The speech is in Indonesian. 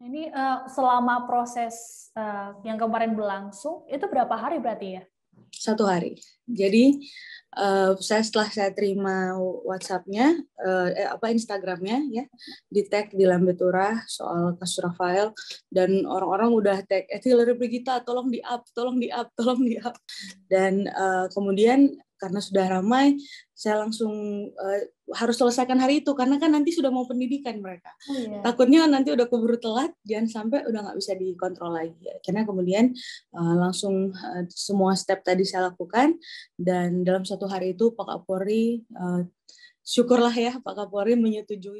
Ini uh, selama proses uh, yang kemarin berlangsung itu berapa hari berarti ya? Satu hari. Jadi uh, saya setelah saya terima WhatsApp-nya, uh, eh, apa Instagram-nya ya, di tag di Lambetura soal kasus Rafael dan orang-orang udah tag, eh Hillary Brigita tolong di up, tolong di up, tolong di up. Dan uh, kemudian karena sudah ramai saya langsung uh, harus selesaikan hari itu karena kan nanti sudah mau pendidikan mereka oh, iya. takutnya nanti udah keburu telat jangan sampai udah nggak bisa dikontrol lagi karena kemudian uh, langsung uh, semua step tadi saya lakukan dan dalam satu hari itu Pak Kapolri uh, syukurlah ya Pak Kapolri menyetujui